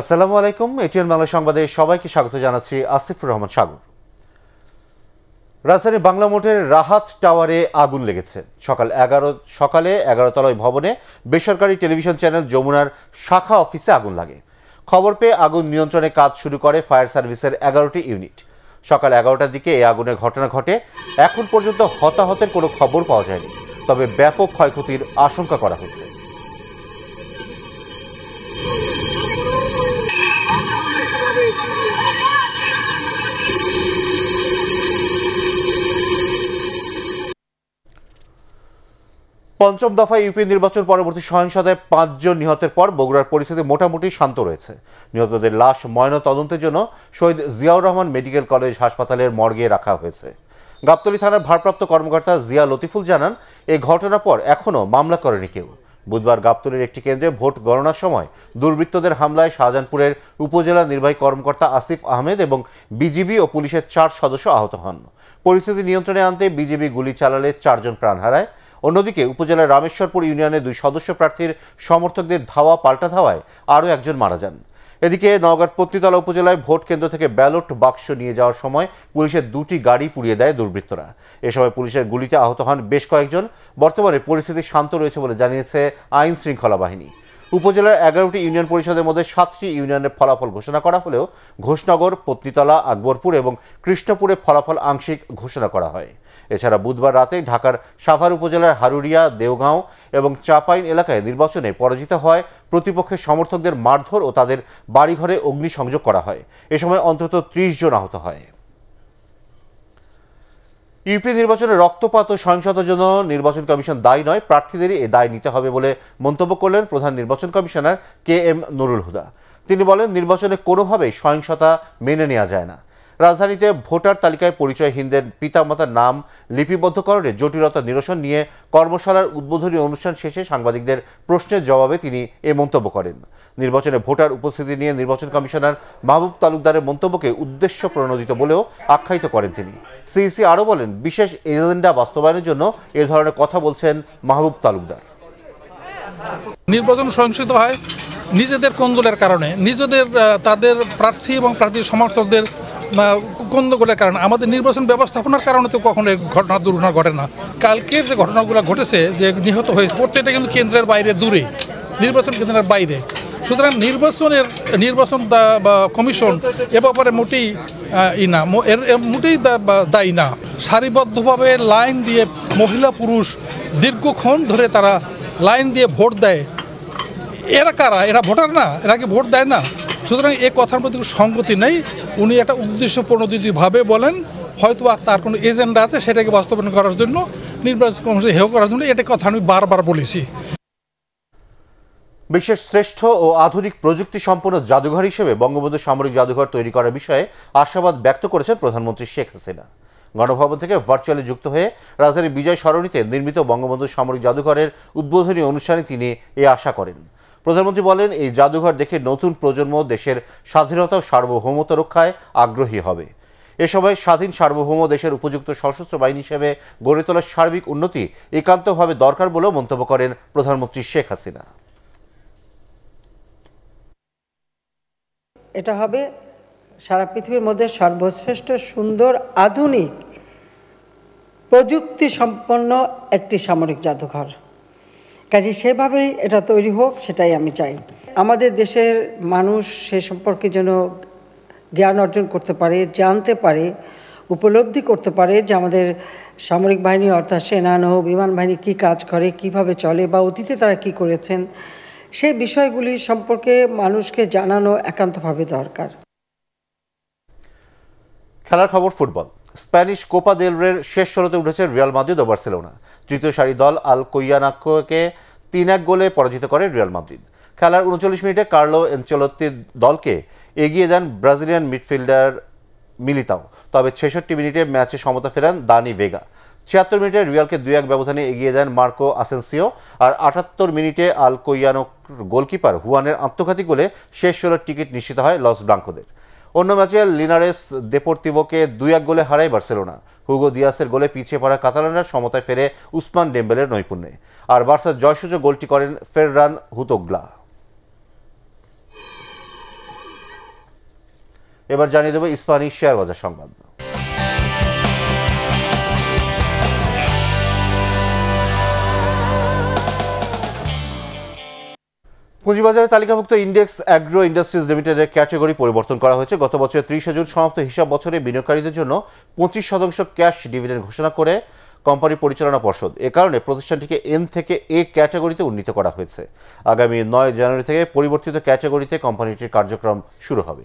আসসালামু আলাইকুম এটিএন বাংলা সংবাদে সবাইকে স্বাগত জানাচ্ছি আসিফুর রহমান সাগর রাজধানী বাংলা মোটের রাহাত টাওয়ারে আগুন লেগেছে সকাল এগারো সকালে এগারো তলায় ভবনে বেসরকারি টেলিভিশন চ্যানেল যমুনার শাখা অফিসে আগুন লাগে খবর পেয়ে আগুন নিয়ন্ত্রণে কাজ শুরু করে ফায়ার সার্ভিসের এগারোটি ইউনিট সকাল এগারোটার দিকে এই আগুনের ঘটনা ঘটে এখন পর্যন্ত হতাহতের কোনো খবর পাওয়া যায়নি তবে ব্যাপক ক্ষয়ক্ষতির আশঙ্কা করা হচ্ছে পঞ্চম দফায় ইউপি নির্বাচন পরবর্তী সহিংসতায় পাঁচজন নিহতের পর বগুড়ার পরিস্থিতি মোটামুটি শান্ত রয়েছে নিহতদের লাশ ময়না তদন্তের জন্য শহীদ জিয়াউর রহমান মেডিকেল কলেজ হাসপাতালের মর্গে রাখা হয়েছে গাবতলী থানার ভারপ্রাপ্ত কর্মকর্তা জিয়া লতিফুল জানান এই ঘটনার পর এখনও মামলা করেনি কেউ বুধবার গাবতলির একটি কেন্দ্রে ভোট গণনার সময় দুর্বৃত্তদের হামলায় শাহজাহানপুরের উপজেলা নির্বাহী কর্মকর্তা আসিফ আহমেদ এবং বিজিবি ও পুলিশের চার সদস্য আহত হন পরিস্থিতি নিয়ন্ত্রণে আনতে বিজিবি গুলি চালালে চারজন প্রাণ হারায় অন্যদিকে উপজেলার রামেশ্বরপুর ইউনিয়নে দুই সদস্য প্রার্থীর সমর্থকদের ধাওয়া পাল্টা ধাওয়ায় আরও একজন মারা যান এদিকে নওগাঁর পত্নীতলা উপজেলায় ভোট কেন্দ্র থেকে ব্যালট বাক্স নিয়ে যাওয়ার সময় পুলিশের দুটি গাড়ি পুড়িয়ে দেয় দুর্বৃত্তরা এ সময় পুলিশের গুলিতে আহত হন বেশ কয়েকজন বর্তমানে পরিস্থিতি শান্ত রয়েছে বলে জানিয়েছে আইন শৃঙ্খলা বাহিনী উপজেলার এগারোটি ইউনিয়ন পরিষদের মধ্যে সাতটি ইউনিয়নের ফলাফল ঘোষণা করা হলেও ঘোষনগর পত্নীতলা আকবরপুর এবং কৃষ্ণপুরে ফলাফল আংশিক ঘোষণা করা হয় এছাড়া বুধবার রাতে ঢাকার সাভার উপজেলার হারুরিয়া দেওগাঁও এবং চাপাইন এলাকায় নির্বাচনে পরাজিত হয় প্রতিপক্ষের সমর্থকদের মারধর ও তাদের বাড়িঘরে অগ্নিসংযোগ করা হয় এ সময় অন্তত ত্রিশ জন আহত হয় ইউপি নির্বাচনে রক্তপাত ও সহিংসতার জন্য নির্বাচন কমিশন দায়ী নয় প্রার্থীদেরই এ দায় নিতে হবে বলে মন্তব্য করলেন প্রধান নির্বাচন commissioner K M Nurul Huda তিনি বলেন নির্বাচনে কোনোভাবেই সহিংসতা মেনে নেওয়া যায় না রাজধানীতে ভোটার তালিকায় পরিচয়হীনদের পিতামাতার নাম লিপিবদ্ধকরণে জটিলতা নিরসন নিয়ে কর্মশালার উদ্বোধনী অনুষ্ঠান শেষে সাংবাদিকদের প্রশ্নের জবাবে তিনি এ মন্তব্য করেন নির্বাচনে ভোটার উপস্থিতি নিয়ে নির্বাচন কমিশনার মাহবুব তালুকদারের মন্তব্যকে উদ্দেশ্য প্রণোদিত বলেও আখ্যায়িত করেন তিনি সিইসি আরও বলেন বিশেষ এজেন্ডা বাস্তবায়নের জন্য এ ধরনের কথা বলছেন মাহবুব তালুকদার নির্বাচন সহিংসিত হয় নিজেদের কোন্দলের কারণে নিজেদের তাদের প্রার্থী এবং প্রার্থী সমর্থকদের গন্ডগোলের কারণে আমাদের নির্বাচন ব্যবস্থাপনার কারণে তো কখনো ঘটনা দুর্ঘটনা ঘটে না কালকের যে ঘটনাগুলো ঘটেছে যে নিহত হয়েছে প্রত্যেকটা কিন্তু কেন্দ্রের বাইরে দূরে নির্বাচন কেন্দ্রের বাইরে সুতরাং নির্বাচনের নির্বাচন বা কমিশন এ ব্যাপারে মোটেই ই না মোটেই দায়ী না সারিবদ্ধভাবে লাইন দিয়ে মহিলা পুরুষ দীর্ঘক্ষণ ধরে তারা লাইন দিয়ে ভোট দেয় এরা কারা এরা ভোটার না এরা কি ভোট দেয় না সুতরাং এ কথার মধ্যে কোনো সঙ্গতি নেই উনি একটা উদ্দেশ্য প্রণোদিতভাবে বলেন হয়তো তার কোনো এজেন্ডা আছে সেটাকে বাস্তবায়ন করার জন্য নির্বাচন কমিশন হেয় করার জন্য এটা কথা আমি বারবার বলেছি বিশ্বের শ্রেষ্ঠ ও আধুনিক প্রযুক্তি সম্পন্ন জাদুঘর হিসেবে বঙ্গবন্ধু সামরিক জাদুঘর তৈরি করার বিষয়ে আশাবাদ ব্যক্ত করেছেন প্রধানমন্ত্রী শেখ হাসিনা গণভবন থেকে ভার্চুয়ালি যুক্ত হয়ে রাজধানী বিজয় সরণিতে নির্মিত বঙ্গবন্ধু সামরিক জাদুঘরের উদ্বোধনী অনুষ্ঠানে তিনি এ আশা করেন প্রধানমন্ত্রী বলেন এই জাদুঘর দেখে নতুন প্রজন্ম দেশের স্বাধীনতা ও সার্বভৌমতা রক্ষায় আগ্রহী হবে এ সময় স্বাধীন সার্বভৌম দেশের উপযুক্ত সশস্ত্র বাহিনী হিসেবে গড়ে তোলার সার্বিক উন্নতি একান্তভাবে দরকার বলেও মন্তব্য করেন প্রধানমন্ত্রী শেখ হাসিনা এটা হবে সারা পৃথিবীর মধ্যে সর্বশ্রেষ্ঠ সুন্দর আধুনিক প্রযুক্তি সম্পন্ন একটি সামরিক জাদুঘর কাজে সেভাবেই এটা তৈরি হোক সেটাই আমি চাই আমাদের দেশের মানুষ সে সম্পর্কে যেন জ্ঞান অর্জন করতে পারে জানতে পারে উপলব্ধি করতে পারে যে আমাদের সামরিক বাহিনী অর্থাৎ সেনা নৌ বিমান বাহিনী কী কাজ করে কিভাবে চলে বা অতীতে তারা কি করেছেন সেই বিষয়গুলি সম্পর্কে মানুষকে জানানো একান্তভাবে দরকার খেলার খবর ফুটবল স্প্যানিশ কোপা দেলরের শেষ ষোলোতে উঠেছে রিয়াল মাদ্রিদ ও বার্সেলোনা তৃতীয় সারি দল আল কৈয়ানাক্কোকে তিন এক গোলে পরাজিত করে রিয়াল মাদ্রিদ খেলার উনচল্লিশ মিনিটে কার্লো এনচলত্তির দলকে এগিয়ে দেন ব্রাজিলিয়ান মিডফিল্ডার মিলিতাও তবে ছেষট্টি মিনিটে ম্যাচে সমতা ফেরান দানি ভেগা ছিয়াত্তর মিনিটে রিয়ালকে দুই এক ব্যবধানে এগিয়ে দেন মার্কো আসেন্সিও আর আটাত্তর মিনিটে আল কৈয়ানোর গোলকিপার হুয়ানের আত্মঘাতী গোলে শেষ ষোলোর টিকিট নিশ্চিত হয় লস ব্লাঙ্কোদের অন্য ম্যাচে লিনারেস দেপোর্তিভোকে দুই এক গোলে হারায় বার্সেলোনা হুগো দিয়াসের গোলে পিছিয়ে পড়া কাতালানরা সমতায় ফেরে উসমান ডেম্বেলের নৈপুণ্যে আর বার্সার জয়সূচক গোলটি করেন ফেররান হুতোগ্লা এবার জানিয়ে দেবো ইস্পানি শেয়ার বাজার সংবাদ পুঁজিবাজারে তালিকাভুক্ত ইন্ডেক্স অ্যাগ্রো ইন্ডাস্ট্রিজ লিমিটেডের ক্যাটাগরি পরিবর্তন করা হয়েছে গত বছরের ত্রিশে জুন সমাপ্ত হিসাব বছরে বিনিয়োগকারীদের জন্য পঁচিশ শতাংশ ক্যাশ ডিভিডেন্ড ঘোষণা করে কোম্পানি পরিচালনা পর্ষদ এ কারণে প্রতিষ্ঠানটিকে এন থেকে এ ক্যাটাগরিতে উন্নীত করা হয়েছে আগামী নয় জানুয়ারি থেকে পরিবর্তিত ক্যাটাগরিতে কোম্পানিটির কার্যক্রম শুরু হবে